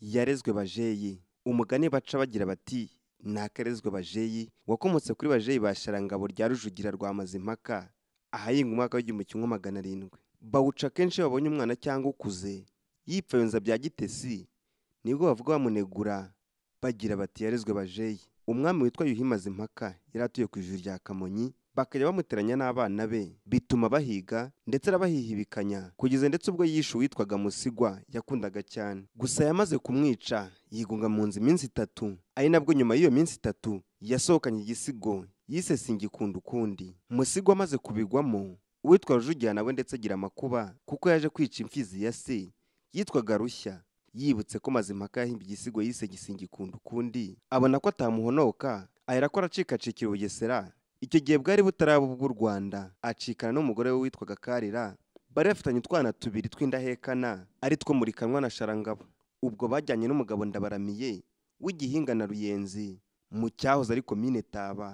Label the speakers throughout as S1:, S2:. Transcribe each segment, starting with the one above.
S1: yarezwe bajeyi umugani baca bagira bati “Nakarezwe bajeyi wakomotse kuri bajeyi ba sharangabo rya rujugira rwa mazimpaka ahahinga umwaka w'igihumbi kimwe magana arindwi bawuca kenshi babonye umwana cyangwa ukuze yipfa yonza bya gitesi nibwo bavuga bamunegura bagira bati yarezwe bajeyi umwami witwa yuhi mazimpaka yari atuye ku ijuru rya kamonyi bakajya bamuteranya n'abana be bituma bahiga ndetse arabahihibikanya kugeza ndetse ubwo yishe uwitwaga musigwa yakundaga cyane gusa yamaze kumwica yigunga mu nzu iminsi itatu ari nabwo nyuma y'iyo minsi itatu yasohokanye igisigo yise singikunda ukundi musigwa amaze kubigwamo uwitwa rujugirana we ndetse agira amakuba kuko yaje kwica imfizi ya se yitwaga rushya yibutse ko mazimpaka yahimbye igisigo yise gisingikunda ukundi abona ko atamuhonoka ahera ko aracikacikira ubugesera icyo gihe bwari butaraba ubw'u rwanda acikana n'umugore we witwaga karira bari bafitanye utwana tubiri tw'indahekana ari two muri kanwa na sharangabo ubwo bajyanye n'umugabo ndabaramiye w'igihinga na ruyenzi mu cyahoze ari komine taba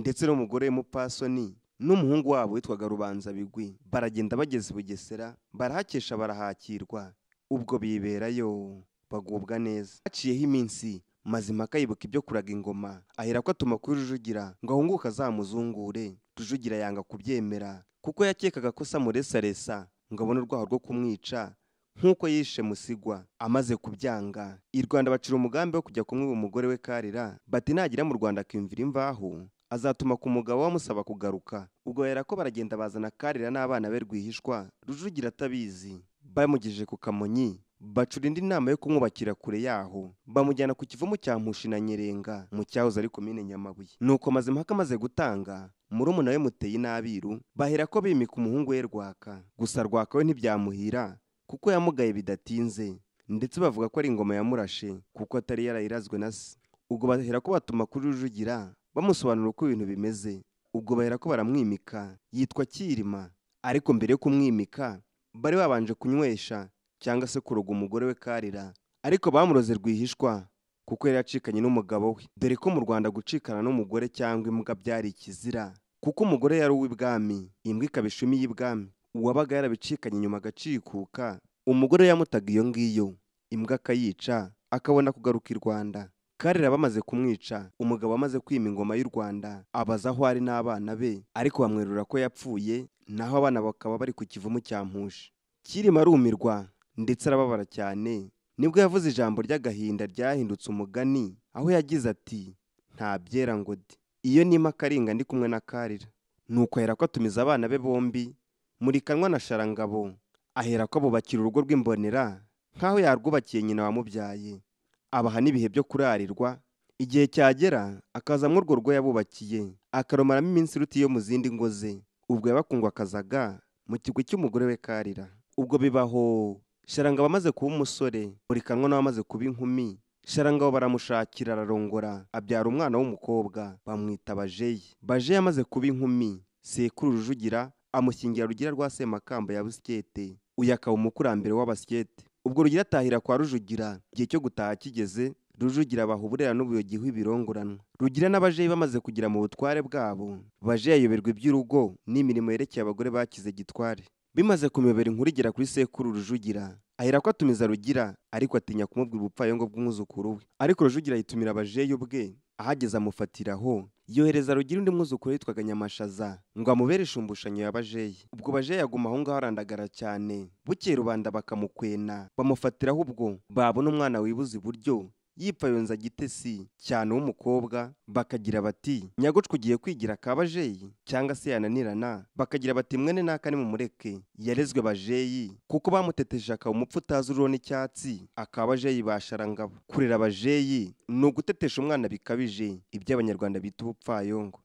S1: ndetse n'umugore w'umupasoni n'umuhungu wabo witwaga rubanza bigwi baragenda bageze bugesera barahakesha barahakirwa ubwo biberayo bagubwa neza haciyeho iminsi mazimaka yibuka ibyo kuraga ingoma ahera ko atuma kuri rujugira ngo ahunguke azamuzungure rujugira yanga kubyemera kuko yakekaga ko samuresaresa ngo abone urwaho rwo kumwica nk'uko yishe musigwa amaze kubyanga i rwanda bacira umugambi wo kujya kumwe umugore we karira bati nagera mu rwanda akiyumvira imvaho azatuma ku mugabo wamusaba kugaruka ubwo ko baragenda bazana karira n'abana be rwihishwa rujugira atabizi bamugejeje ku kamonyi bacura indi nama yo kumwubakira kure yaho bamujyana ku kivomo cya Mpushi na Nyerenga mu cyahoze ari komine Nyamabuye nuko Mazimpaka amaze gutanga murumuna we Muteye n'Abiru bahera ko bimika umuhungu we Rwaka gusa Rwaka we ntibyamuhira kuko yamugaye bidatinze ndetse bavuga ko ari ingoma yamurashe kuko atari yarayirazwe na se ubwo bahera ko batuma kuri Rujugira bamusobanura uko ibintu bimeze ubwo bahera ko baramwimika yitwa Kirima ariko mbere yo kumwimika bari babanje kunywesha cyangwa se kuroga umugore we karira ariko bamuroze rwihishwa kuko yari yacikanye n'umugabo we dore ko mu rwanda gucikana n'umugore cyangwa imbwa byari ikizira kuko umugore yari uw'ibwami imbwa ikaba ishumi y'ibwami uwabaga yarabicikanye nyuma agacikuka umugore yamutaga iyo ngiyo imbwa akayica akabona kugaruka i rwanda karira bamaze kumwica umugabo amaze kwima ingoma y'u rwanda abaza aho ari n'abana be ariko bamwerura ko yapfuye naho abana bakaba bari ku kivumu cya mpushi kirima arumirwa ndetse arababara cyane nibwo yavuze ijambo ry'agahinda ryahindutse umugani aho yagize ati nta byera ngo de iyo nima akaringa ndi kumwe na karira nuko ahera ko atumiza abana be bombi muri murikanwa na sharangabo aherako ko abubakira urugo rw'imbonera nk'aho yarwubakiye nyina wamubyaye abaha n'ibihe byo kurarirwa igihe cyagera akaza akazamo urwo rugo yabubakiye akaromaramo iminsi iruta iyo mu zindi ngo ze ubwo akazaga mu kigwi cy'umugore we karira ubwo bibaho sharanga abamaze kuba umusore burikanwa n'abamaze kuba inkumi sharangabo baramushakira ararongora abyara umwana w'umukobwa bamwita bajeyi bajeyi amaze kuba inkumi sekuru rujugira amushyingira rugira rwa semakamba ya busikete uyu akaba umukurambere w'abasikete ubwo rugira atahira kwa rujugira igihe cyo gutaha kigeze rujugira baha uburera n'ubuyogi w'ibirongoranwa rugira n'abajeyi bamaze kugira mu butware bwabo baje ayoberwa iby'urugo n'imirimo yerekeye abagore bakize gitware bimaze kumuyobera inkuru igera kuri sekuru rujugira ahera ko atumiza rugira ariko atinya kumubwira ubupfayongo bw'umwuzukuru we ariko rujugira yitumira abajeyo bwe ahageze amufatiraho yohereza rugira undi mwuzukuru witwaga nyamashaza ngo amubere ishumbushanyo y'abajeyi ubwo bajeyi aguma aho ngaho arandagara cyane bukeye rubanda bakamukwena bamufatiraho ubwo babona umwana wibuze iburyo yipfayonza gitesi cyane w'umukobwa bakagira bati nyagucwa ugiye kwigira akabajeyi cyangwa se yananirana bakagira bati mwene naka ni mumureke yarezwe bajeyi kuko bamuteteje akaba umupfu utazi uriho n'icyatsi akabajeyi basharangabo kurera bajeyi ni ugutetesha umwana bikabije ibyo abanyarwanda bita ubupfayongo